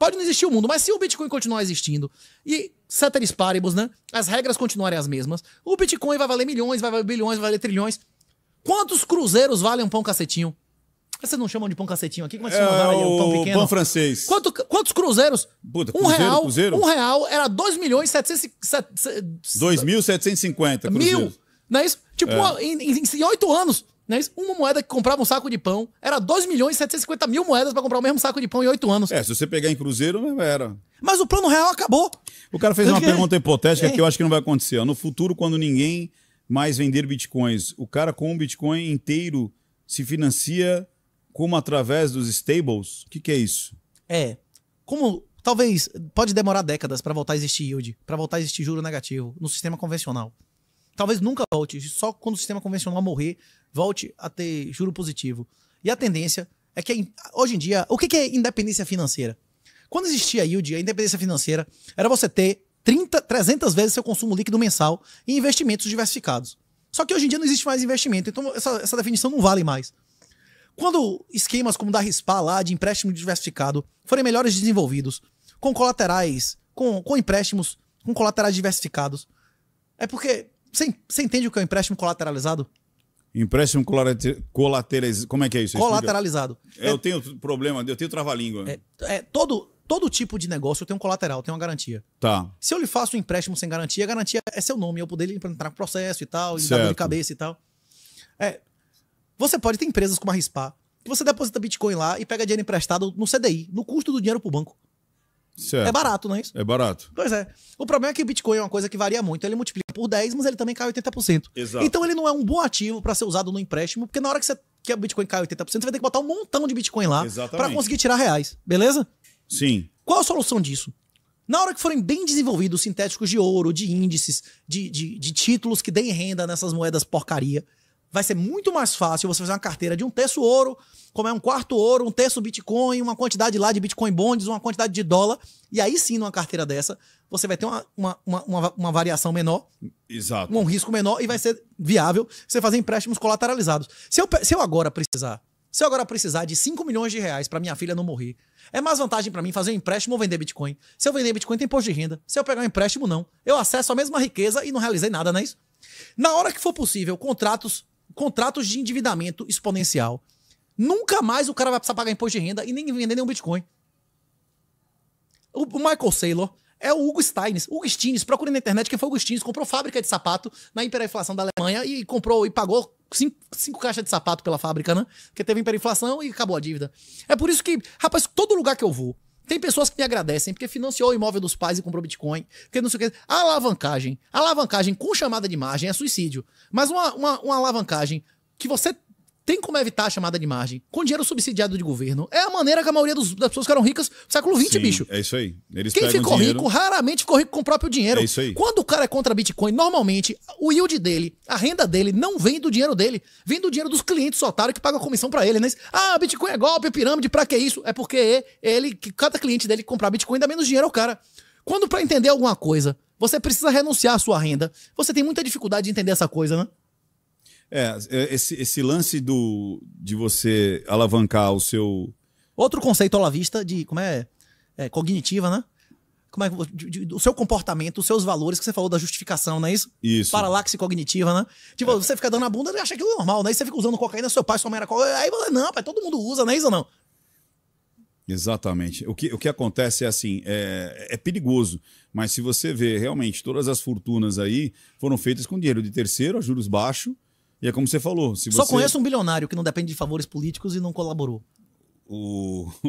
Pode não existir o mundo, mas se o Bitcoin continuar existindo e ceteris paribus, né? As regras continuarem as mesmas, o Bitcoin vai valer milhões, vai valer bilhões, vai valer trilhões. Quantos cruzeiros vale um pão cacetinho? Vocês não chamam de pão cacetinho aqui? Como é que é, chama? O, o pão pequeno? Pão francês. Quanto, quantos cruzeiros? Puta, um real, cruzeiro? Um real era 2 milhões e 750. Mil. Não é isso? Tipo, é. em oito anos, né? Uma moeda que comprava um saco de pão era 2 milhões e 750 mil moedas para comprar o mesmo saco de pão em oito anos. É, se você pegar em Cruzeiro, não era. Mas o plano real acabou. O cara fez uma pergunta hipotética é. que eu é. acho que não vai acontecer. No futuro, quando ninguém mais vender bitcoins, o cara com um bitcoin inteiro se financia como através dos stables? O que, que é isso? É. Como talvez pode demorar décadas para voltar a existir yield, para voltar a existir juro negativo no sistema convencional. Talvez nunca volte, só quando o sistema convencional morrer volte a ter juro positivo. E a tendência é que, hoje em dia, o que é independência financeira? Quando existia a yield, a independência financeira era você ter 30, 300 vezes seu consumo líquido mensal em investimentos diversificados. Só que hoje em dia não existe mais investimento, então essa, essa definição não vale mais. Quando esquemas como da RISPA lá, de empréstimo diversificado, forem melhores desenvolvidos, com colaterais, com, com empréstimos, com colaterais diversificados, é porque. Você entende o que é um empréstimo colateralizado? Empréstimo colateralizado. Como é que é isso? Colateralizado. É, eu é. tenho problema, eu tenho trava-língua. É, é, todo, todo tipo de negócio eu tenho um colateral, eu tenho uma garantia. Tá. Se eu lhe faço um empréstimo sem garantia, a garantia é seu nome, eu poder entrar com processo e tal, e dar dor de cabeça e tal. É, você pode ter empresas como a RISPA, que você deposita Bitcoin lá e pega dinheiro emprestado no CDI, no custo do dinheiro pro banco. Certo. É barato, não é isso? É barato. Pois é. O problema é que o Bitcoin é uma coisa que varia muito. Ele multiplica por 10, mas ele também cai 80%. Exato. Então ele não é um bom ativo para ser usado no empréstimo, porque na hora que você que o Bitcoin cai 80%, você vai ter que botar um montão de Bitcoin lá para conseguir tirar reais, beleza? Sim. Qual a solução disso? Na hora que forem bem desenvolvidos sintéticos de ouro, de índices, de, de, de títulos que deem renda nessas moedas porcaria, vai ser muito mais fácil você fazer uma carteira de um terço ouro, como é um quarto ouro, um terço Bitcoin, uma quantidade lá de Bitcoin bonds, uma quantidade de dólar. E aí sim, numa carteira dessa, você vai ter uma, uma, uma, uma variação menor, Exato. um risco menor e vai ser viável você fazer empréstimos colateralizados. Se eu, se eu agora precisar, se eu agora precisar de 5 milhões de reais para minha filha não morrer, é mais vantagem para mim fazer um empréstimo ou vender Bitcoin. Se eu vender Bitcoin, tem imposto de renda. Se eu pegar um empréstimo, não. Eu acesso a mesma riqueza e não realizei nada, não é isso? Na hora que for possível, contratos contratos de endividamento exponencial. Nunca mais o cara vai precisar pagar imposto de renda e nem vender nenhum Bitcoin. O, Michael Saylor é o Hugo Steins. Hugo Steins, procure na internet quem foi o Hugo Steins. Comprou fábrica de sapato na hiperinflação da Alemanha e comprou e pagou cinco, cinco caixas de sapato pela fábrica, né? Porque teve hiperinflação e acabou a dívida. É por isso que, rapaz, todo lugar que eu vou, tem pessoas que me agradecem porque financiou o imóvel dos pais e comprou Bitcoin, porque não sei o que. A alavancagem, a alavancagem com chamada de margem é suicídio. Mas uma, uma, uma alavancagem que você tem como evitar a chamada de margem com dinheiro subsidiado de governo. É a maneira que a maioria das pessoas que ricas no século XX, Sim, bicho. É isso aí. Eles Quem ficou dinheiro... rico raramente ficou rico com o próprio dinheiro. É isso aí. Quando o cara é contra Bitcoin, normalmente o yield dele, a renda dele, não vem do dinheiro dele. Vem do dinheiro dos clientes otários que pagam a comissão para ele, né? Ah, Bitcoin é golpe, é pirâmide, pra que isso? É porque ele, que cada cliente dele comprar Bitcoin dá menos dinheiro ao cara. Quando para entender alguma coisa, você precisa renunciar à sua renda, você tem muita dificuldade de entender essa coisa, né? É, é, esse, esse lance do, de você alavancar o seu. Outro conceito vista de. Como é? é cognitiva, né? Como é, de, de, o seu comportamento, os seus valores, que você falou da justificação, não é isso? Isso. Paralaxe cognitiva, né? Tipo, é. você fica dando a bunda e acha aquilo normal, né? E você fica usando cocaína, seu pai, sua mãe era cocaína. Aí você, não, pai, todo mundo usa, não é isso ou não? Exatamente. O que, o que acontece é assim, é, é perigoso, mas se você vê realmente todas as fortunas aí foram feitas com dinheiro de terceiro a juros baixos, e é como você falou. Se Só conhece conheço um bilionário que não depende de favores políticos e não colaborou. O.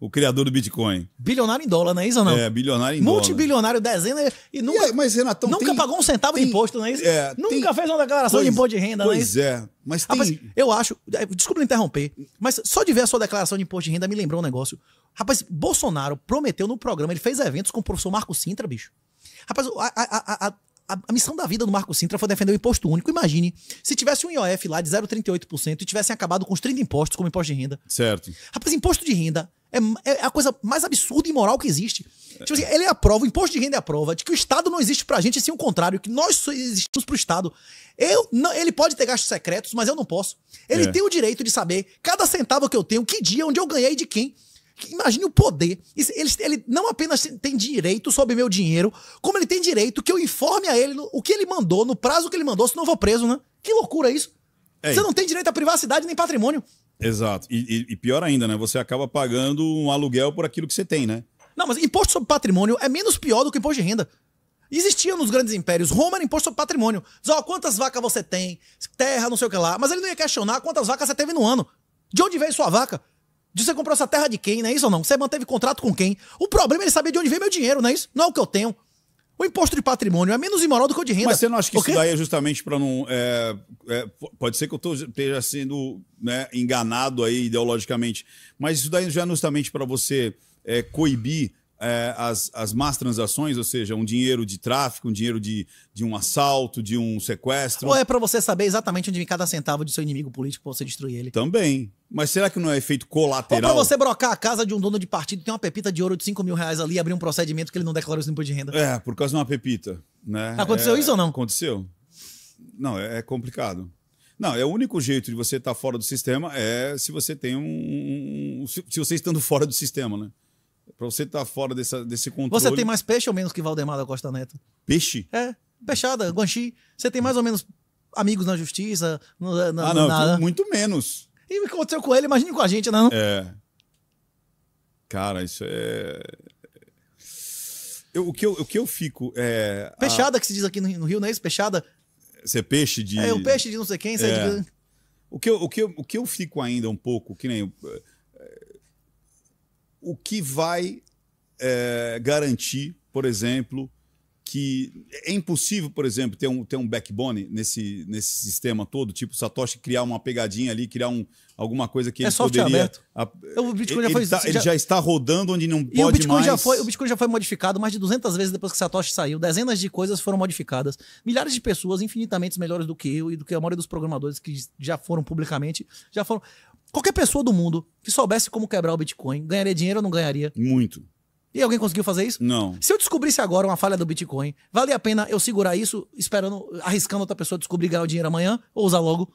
o criador do Bitcoin. Bilionário em dólar, não é isso ou não? É, bilionário em Multibilionário, dólar. Multibilionário, dezena e nunca. E aí, mas, Renatão, nunca tem, pagou um centavo tem, de imposto, não é isso? É, nunca tem, fez uma declaração pois, de imposto de renda, não é isso? Pois é. Mas Rapaz, tem... eu acho. É, desculpa interromper, mas só de ver a sua declaração de imposto de renda me lembrou um negócio. Rapaz, Bolsonaro prometeu no programa, ele fez eventos com o professor Marco Sintra, bicho. Rapaz, a, a, a, a, a, missão da vida do Marco Sintra foi defender o imposto único. Imagine se tivesse um IOF lá de 0,38% e tivessem acabado com os 30 impostos, como imposto de renda. Certo. Rapaz, imposto de renda é, é a coisa mais absurda e imoral que existe. Tipo assim, ele é a prova, o imposto de renda é a prova de que o Estado não existe pra gente, e sim o contrário, que nós existimos pro Estado. Eu, não, ele pode ter gastos secretos, mas eu não posso. Ele é. tem o direito de saber cada centavo que eu tenho, que dia, onde eu ganhei e de quem. Imagine o poder. Ele, ele não apenas tem direito sobre meu dinheiro, como ele tem direito que eu informe a ele o que ele mandou, no prazo que ele mandou, senão eu vou preso, né? Que loucura isso! Ei. Você não tem direito à privacidade nem patrimônio. Exato. E, e, e pior ainda, né? Você acaba pagando um aluguel por aquilo que você tem, né? Não, mas imposto sobre patrimônio é menos pior do que imposto de renda. Existia nos grandes impérios. Roma era imposto sobre patrimônio. Diz, ó, quantas vacas você tem, terra, não sei o que lá. Mas ele não ia questionar quantas vacas você teve no ano. De onde veio sua vaca? De você comprou essa terra de quem, não é isso ou não? Você manteve contrato com quem? O problema é ele saber de onde vem meu dinheiro, não é isso? Não é o que eu tenho. O imposto de patrimônio é menos imoral do que o de renda. Mas você não acha que isso daí é justamente para não. É, é, pode ser que eu esteja sendo né, enganado aí ideologicamente, mas isso daí já é justamente para você é, coibir é, as, as más transações, ou seja, um dinheiro de tráfico, um dinheiro de, de um assalto, de um sequestro. Ou é para você saber exatamente onde vem cada centavo de seu inimigo político para você destruir ele? Também. Mas será que não é efeito colateral? Ou pra você brocar a casa de um dono de partido, tem uma pepita de ouro de 5 mil reais ali e abrir um procedimento que ele não declarou esse imposto de renda. É, por causa de uma pepita. Né? Aconteceu é, isso ou não? Aconteceu. Não, é, é, complicado. Não, é o único jeito de você estar tá fora do sistema é se você tem um. um se, se, você estando fora do sistema, né? Pra você estar tá fora dessa, desse controle. Você tem mais peixe ou menos que Valdemar da Costa Neto? Peixe? É, peixada, guanxi. Você tem mais ou menos amigos na justiça? na, ah, não, na... muito menos. E o que aconteceu com ele, imagine com a gente, né, não? É. Cara, isso é, é. Eu, o, que eu, o que eu fico. É, Peixada, a... que se diz aqui no, no, Rio, não é isso? Peixada? Ser é peixe de. É, o peixe de não sei quem, é. é. de... o, que eu, o, que eu, o que eu fico ainda um pouco, que nem. O que vai é, garantir, por exemplo, que é impossível, por exemplo, ter um, ter um backbone nesse, nesse sistema todo, tipo Satoshi criar uma pegadinha ali, criar um, alguma coisa que é ele poderia... Aberto. A, é, o Bitcoin ele, já foi, tá, já... ele já está rodando onde não pode e o Bitcoin mais. Já foi, o Bitcoin já foi modificado mais de 200 vezes depois que Satoshi saiu. Dezenas de coisas foram modificadas. Milhares de pessoas, infinitamente melhores do que eu e do que a maioria dos programadores que já foram publicamente, já foram... Qualquer pessoa do mundo que soubesse como quebrar o Bitcoin, ganharia dinheiro ou não ganharia? Muito. E alguém conseguiu fazer isso? Não. Se eu descobrisse agora uma falha do Bitcoin, vale a pena eu segurar isso, esperando, arriscando outra pessoa descobrir ganhar o dinheiro amanhã ou usar logo?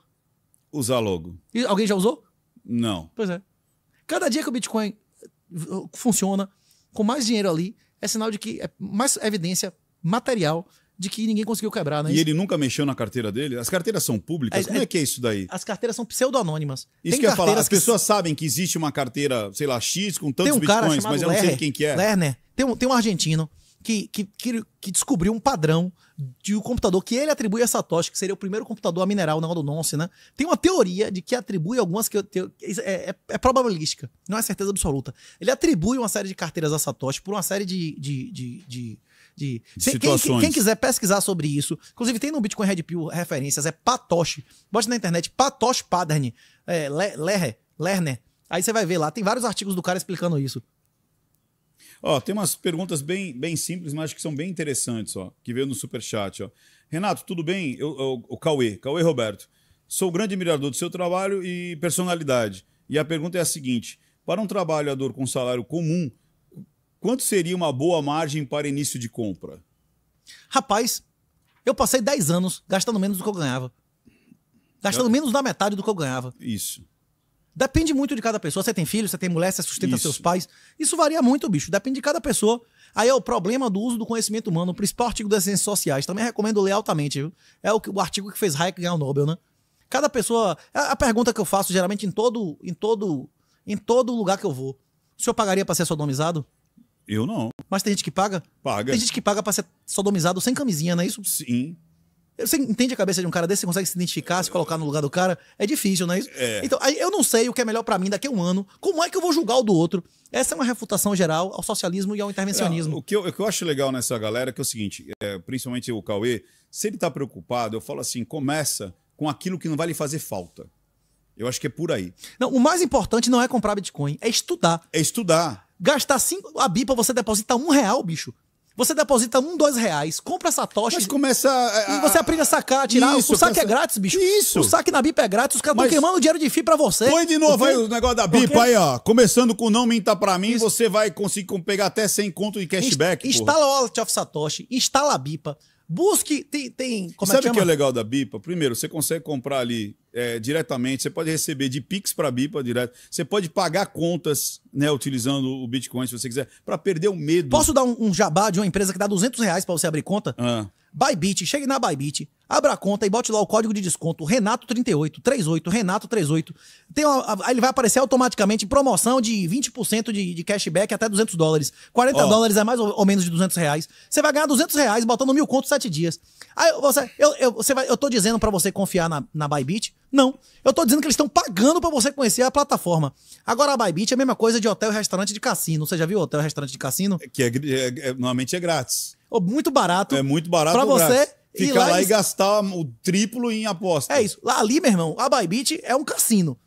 Usar logo. E alguém já usou? Não. Pois é. Cada dia que o Bitcoin funciona com mais dinheiro ali, é sinal de que é mais evidência material de que ninguém conseguiu quebrar, né? E ele nunca mexeu na carteira dele? As carteiras são públicas? É, Como é, que é isso daí? As carteiras são pseudonônimas. Isso Tem que eu ia falar, as pessoas sabem que existe uma carteira, sei lá, X com tantos um bitcoins, mas eu não sei quem que é. Lerner. Tem um, tem um argentino que, que, que, que, descobriu um padrão de um computador que ele atribui a Satoshi, que seria o primeiro computador a mineral na do Nonce, né? Tem uma teoria de que atribui algumas que É, é, é, probabilística, não é certeza absoluta. Ele atribui uma série de carteiras a Satoshi por uma série de, de, de, de de, situações. Quem, quem, quiser pesquisar sobre isso, inclusive tem no Bitcoin Red Pill referências, é Patoche. Bote na internet Patoche Pattern, é, Lerner, Lerner. Aí você vai ver lá, tem vários artigos do cara explicando isso. Ó, tem umas perguntas bem, bem simples, mas acho que são bem interessantes, ó, que veio no super chat, ó. Renato, tudo bem? Eu, eu, o Cauê, Cauê Roberto. Sou grande admirador do seu trabalho e personalidade. E a pergunta é a seguinte: para um trabalhador com salário comum, quanto seria uma boa margem para início de compra? Rapaz, eu passei 10 anos gastando menos do que eu ganhava. Gastando eu... Ah. menos da metade do que eu ganhava. Isso. Depende muito de cada pessoa. Você tem filho, você tem mulher, você sustenta Isso. seus pais. Isso varia muito, bicho. Depende de cada pessoa. Aí é o problema do uso do conhecimento humano. O principal artigo das ciências sociais. Também recomendo ler altamente, viu? É o, que, o artigo que fez Hayek ganhar o Nobel, né? Cada pessoa. A, é a pergunta que eu faço geralmente em todo, em todo, em todo lugar que eu vou. O senhor pagaria para ser sodomizado? Eu não. Mas tem gente que paga? Paga. Tem gente que paga pra ser sodomizado sem camisinha, não é isso? Sim. Você entende a cabeça de um cara desse? Você consegue se identificar, se colocar no lugar do cara? É difícil, não é isso? É. Então, eu não sei o que é melhor para mim daqui a um ano. Como é que eu vou julgar o do outro? Essa é uma refutação geral ao socialismo e ao intervencionismo. É, o, que eu, o, que eu, acho legal nessa galera é que é o seguinte, é, principalmente o Cauê, se ele tá preocupado, eu falo assim, começa com aquilo que não vai lhe fazer falta. Eu acho que é por aí. Não, o mais importante não é comprar Bitcoin, é estudar. É estudar gastar cinco a bipa, você deposita um real, bicho. Você deposita um, dois reais, compra essa tocha. começa. A, a, e você aprende a sacar, a tirar. Isso, o saque pensa... é grátis, bicho. Isso. O saque na bipa é grátis. Os caras estão queimando dinheiro de FII pra você. Põe de novo aí o negócio da bipa aí, ó. Começando com não minta pra mim, isso. você vai conseguir pegar até 100 conto de cashback. Inst porra. Instala o Wallet of Satoshi, instala a bipa. Busque, tem. tem como é sabe o é que, que é legal da BIPA? Primeiro, você consegue comprar ali é, diretamente, você pode receber de Pix para BIPA direto, você pode pagar contas, né, utilizando o Bitcoin, se você quiser, para perder o medo. Posso dar um, um, jabá de uma empresa que dá 200 reais para você abrir conta? Ah. Bybit, chegue na Bybit, abra a conta e bote lá o código de desconto Renato38, 38, Renato38. Tem uma, ele vai aparecer automaticamente promoção de 20% de, de cashback até 200 dólares. 40 oh. dólares é mais ou, ou, menos de 200 reais. Você vai ganhar 200 reais botando mil contos sete 7 dias. Aí você, eu, eu, você vai, eu tô dizendo para você confiar na, na Bybit, não. Eu tô dizendo que eles estão pagando para você conhecer a plataforma. Agora a Bybit é a mesma coisa de hotel e restaurante de cassino. Você já viu hotel e restaurante de cassino? É que é, é, é, normalmente é grátis. Muito barato. É muito barato. Para você ficar lá, lá e gastar o triplo em aposta. É isso. Lá ali, meu irmão, a Bybit é um cassino.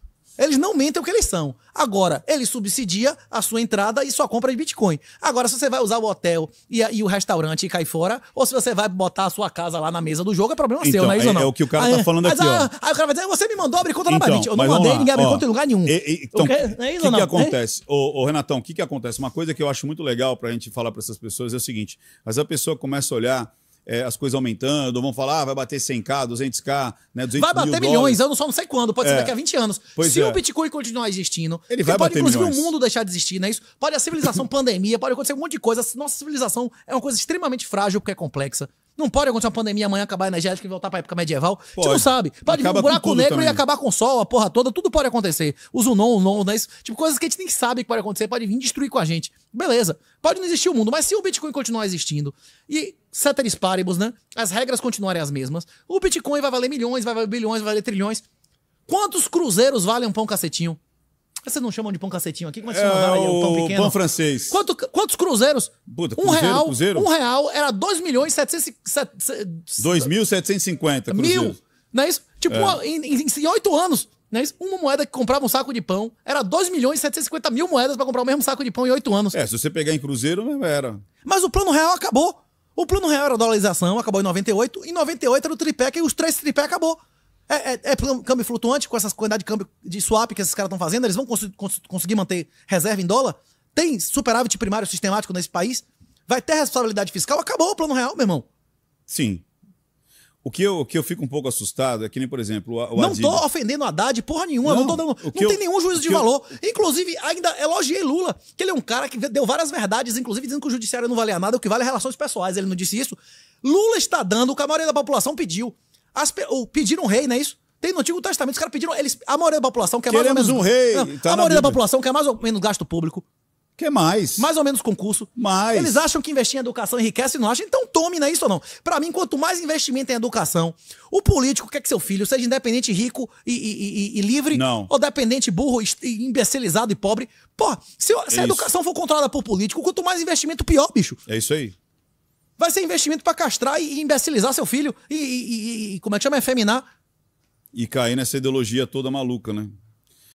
Eles não mentem o que eles são. Agora, ele subsidia a sua entrada e sua compra de Bitcoin. Agora, se você vai usar o hotel e, e o restaurante e cair fora, ou se você vai botar a sua casa lá na mesa do jogo, é problema então, seu, não é isso é, é não? É o que o cara tá aí, tá falando mas, aqui, Ó. Aí o cara vai dizer, você me mandou abrir conta então, na Bybit. Eu não mandei, lá, ninguém abriu conta em lugar nenhum. E, e, então, o que, é isso que ou não? O que acontece? Ô, ô, Renatão, o que, que acontece? Uma coisa que eu acho muito legal pra gente falar pra essas pessoas é o seguinte, mas a pessoa começa a olhar é, as coisas aumentando, vão falar, ah, vai bater 100k, 200k, né, 200 Vai bater milhões, dólares. eu não só não sei quando, pode ser é. daqui a 20 anos. Pois se é. o Bitcoin continuar existindo, ele vai pode bater inclusive milhões. o mundo deixar de existir, né? Isso pode a civilização pandemia, pode acontecer um monte de coisa. Nossa civilização é uma coisa extremamente frágil porque é complexa. Não pode acontecer uma pandemia amanhã acabar a energética e voltar pra época medieval. Pode. A gente não sabe. Pode Acaba vir um buraco negro também. e acabar com o sol, a porra toda, tudo pode acontecer. Os Unon, Unon, né? Isso, tipo, coisas que a gente nem sabe que pode acontecer, pode vir destruir com a gente. Beleza. Pode não existir o mundo, mas se o Bitcoin continuar existindo e ceteris paribus, né? As regras continuarem as mesmas, o Bitcoin vai valer milhões, vai valer bilhões, vai valer trilhões. Quantos cruzeiros valem um pão cacetinho? Vocês não chamam de pão cacetinho aqui? Como é que se é chama? É, Vai, o pão pequeno. Pão francês. Quanto, quantos cruzeiros? Puta, um cruzeiro, real, cruzeiro? Um real era 2 milhões e 700... 2.750 Mil, não é isso? Tipo, é. Uma, em oito anos, não é isso? Uma moeda que comprava um saco de pão era 2 milhões e 750 mil moedas para comprar o mesmo saco de pão em oito anos. É, se você pegar em cruzeiro, não era. Mas o plano real acabou. O plano real era a dolarização, acabou em 98. Em 98 era o tripé, que os três tripé acabou. É, é, é câmbio flutuante com essas quantidades de câmbio de swap que esses caras estão fazendo? Eles vão cons cons conseguir manter reserva em dólar? Tem superávit primário sistemático nesse país? Vai ter responsabilidade fiscal? Acabou o plano real, meu irmão. Sim. O que, eu, o que eu fico um pouco assustado é que nem, por exemplo, o, o Não Adib... tô ofendendo Haddad porra nenhuma, não, não, dando, não tem eu, nenhum juízo de eu... valor. Inclusive, ainda elogiei Lula, que ele é um cara que deu várias verdades, inclusive dizendo que o judiciário não valia nada, o que vale é relações pessoais, ele não disse isso. Lula está dando o que a maioria da população pediu. As, ou pediram um rei, não é isso? Tem no Antigo Testamento, os caras pediram. Eles, a maioria da população quer Queremos mais ou menos. um rei. Não, tá a maioria da população quer mais ou menos gasto público. Quer mais. Mais ou menos concurso. Mais. Eles acham que investir em educação enriquece e não acham. Então tome, não é isso ou não? Pra mim, quanto mais investimento em educação, o político quer que seu filho seja independente, rico e, e, e, e livre. Não. Ou dependente, burro, imbecilizado e pobre. Pô, se, se a é educação for controlada por político, quanto mais investimento, pior, bicho. É isso aí. Vai ser investimento para castrar e imbecilizar seu filho e, e, e, como é que chama? Efeminar. E cair nessa ideologia toda maluca, né?